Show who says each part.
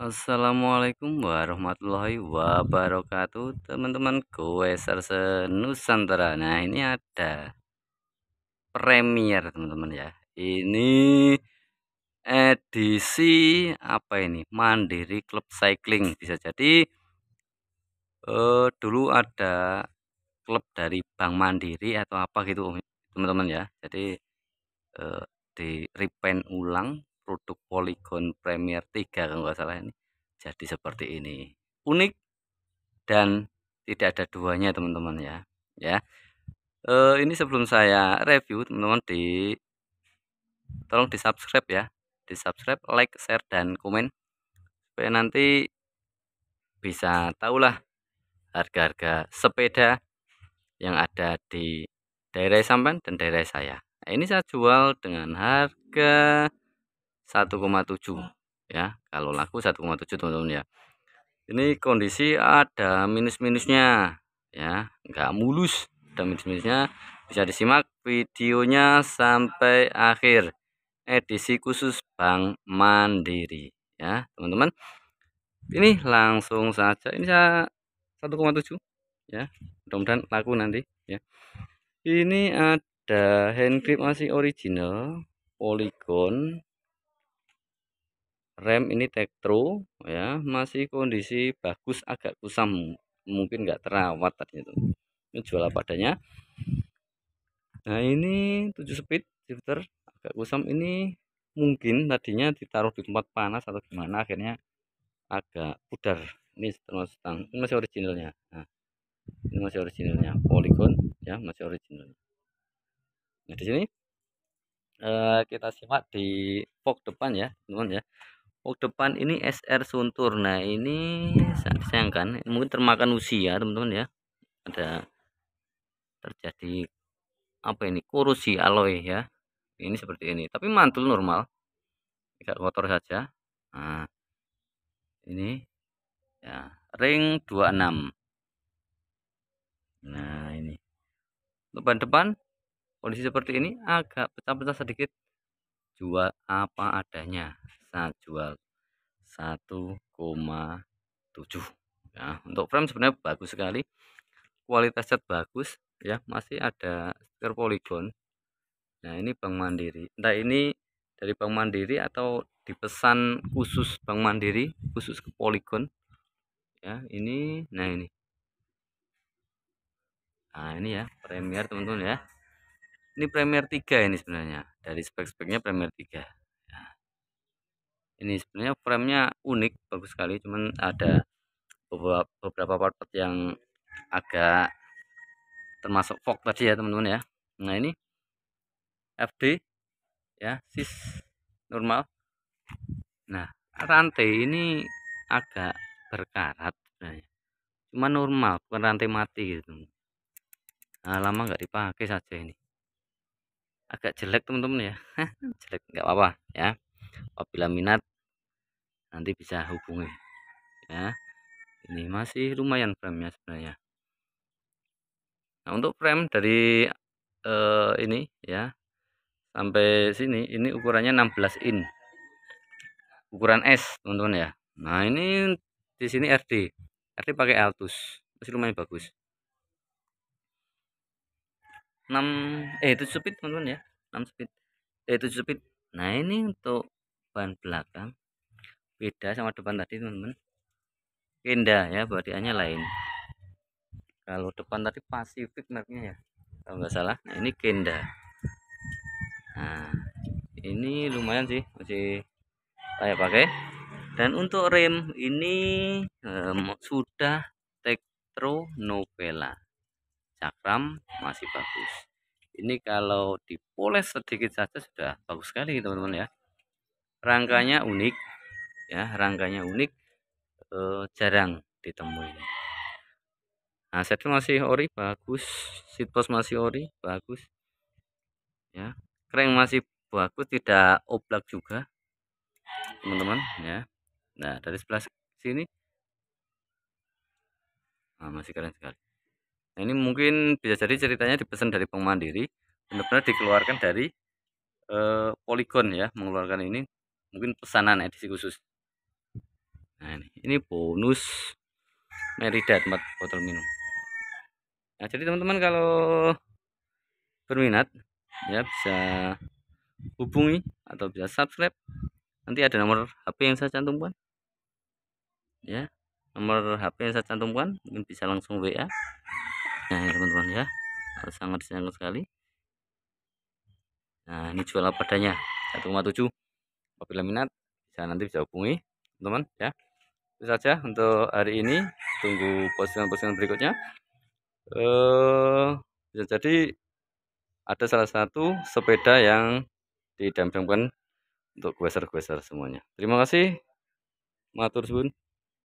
Speaker 1: Assalamualaikum warahmatullahi wabarakatuh teman-teman Goeser Nusantara nah ini ada premier teman-teman ya ini edisi apa ini Mandiri klub Cycling bisa jadi eh, dulu ada klub dari Bank Mandiri atau apa gitu teman-teman ya jadi eh, di repaint ulang produk Polygon premier 3 kalau nggak salah ini jadi seperti ini unik dan tidak ada duanya teman-teman ya ya e, ini sebelum saya review teman-teman di tolong di subscribe ya di subscribe like share dan komen supaya nanti bisa tahulah harga-harga sepeda yang ada di daerah sampan dan daerah saya. Nah, ini saya jual dengan harga 1,7 iya. ya kalau laku 1,7 teman-teman ya ini kondisi ada minus-minusnya ya nggak mulus ada minus-minusnya bisa disimak videonya sampai akhir edisi khusus Bank Mandiri ya teman-teman ini langsung saja ini saya 1,7 ya mudah-mudahan laku nanti ya ini ada hand grip masih original Polygon rem ini tektro ya masih kondisi bagus agak kusam mungkin nggak terawat tadi itu ini jual apa ya. adanya nah ini 7 speed shifter agak kusam ini mungkin tadinya ditaruh di tempat panas atau gimana akhirnya agak pudar ini termasuk ini masih originalnya nah, ini masih originalnya polygon ya masih original nah di sini eh, kita simak di fog depan ya teman ya Oh depan ini SR Suntur. Nah ini sayang kan, mungkin termakan usia teman-teman ya. Ada terjadi apa ini korosi alloy ya. Ini seperti ini, tapi mantul normal, tidak kotor saja. Nah, ini ya ring 26. Nah ini depan depan kondisi seperti ini agak pecah-pecah sedikit. Jual apa adanya kita jual 1,7 ya nah, untuk frame sebenarnya bagus sekali kualitas cat bagus ya masih ada stiker poligon nah ini Bank Mandiri entah ini dari Bank Mandiri atau dipesan khusus Bank Mandiri khusus ke poligon ya ini nah ini nah ini ya Premier teman-teman ya ini Premier 3 ini sebenarnya dari spek-speknya Premier 3 ini sebenarnya framenya unik bagus sekali cuman ada beberapa, beberapa part, part yang agak termasuk fog tadi ya teman-teman ya nah ini FD ya sis normal nah rantai ini agak berkarat sebenarnya cuma normal bukan rantai mati gitu nah, lama nggak dipakai saja ini agak jelek teman-teman ya jelek nggak apa-apa ya apabila minat nanti bisa hubungi ya ini masih lumayan frame-nya sebenarnya nah untuk frame dari uh, ini ya sampai sini ini ukurannya 16 in ukuran S teman-teman ya nah ini di sini RD RD pakai Altus masih lumayan bagus 6 eh itu speed teman-teman ya 6 speed eh itu speed nah ini untuk ban belakang beda sama depan tadi teman-teman kenda ya bodiannya lain kalau depan tadi Pasifik merknya ya kalau nggak salah nah, ini kenda nah ini lumayan sih masih saya pakai dan untuk rem ini um, sudah Tektro Novela. cakram masih bagus ini kalau dipoles sedikit saja sudah bagus sekali teman-teman ya rangkanya unik ya rangkanya unik eh, jarang ditemui nah setnya masih ori bagus sitpos masih ori bagus ya kering masih bagus tidak oblak juga teman-teman ya nah dari sebelah sini nah, masih keren sekali nah, ini mungkin bisa jadi ceritanya dipesan dari pemandiri benar-benar dikeluarkan dari eh, poligon ya mengeluarkan ini mungkin pesanan edisi khusus nah ini, bonus merida tempat botol minum nah jadi teman-teman kalau berminat ya bisa hubungi atau bisa subscribe nanti ada nomor HP yang saya cantumkan ya nomor HP yang saya cantumkan mungkin bisa langsung WA nah teman-teman ya sangat sangat sekali nah ini jual apa adanya 1,7 apabila minat bisa nanti bisa hubungi teman-teman ya itu saja untuk hari ini tunggu postingan-postingan berikutnya eh uh, jadi ada salah satu sepeda yang didampingkan untuk gueser-gueser semuanya terima kasih matur suwun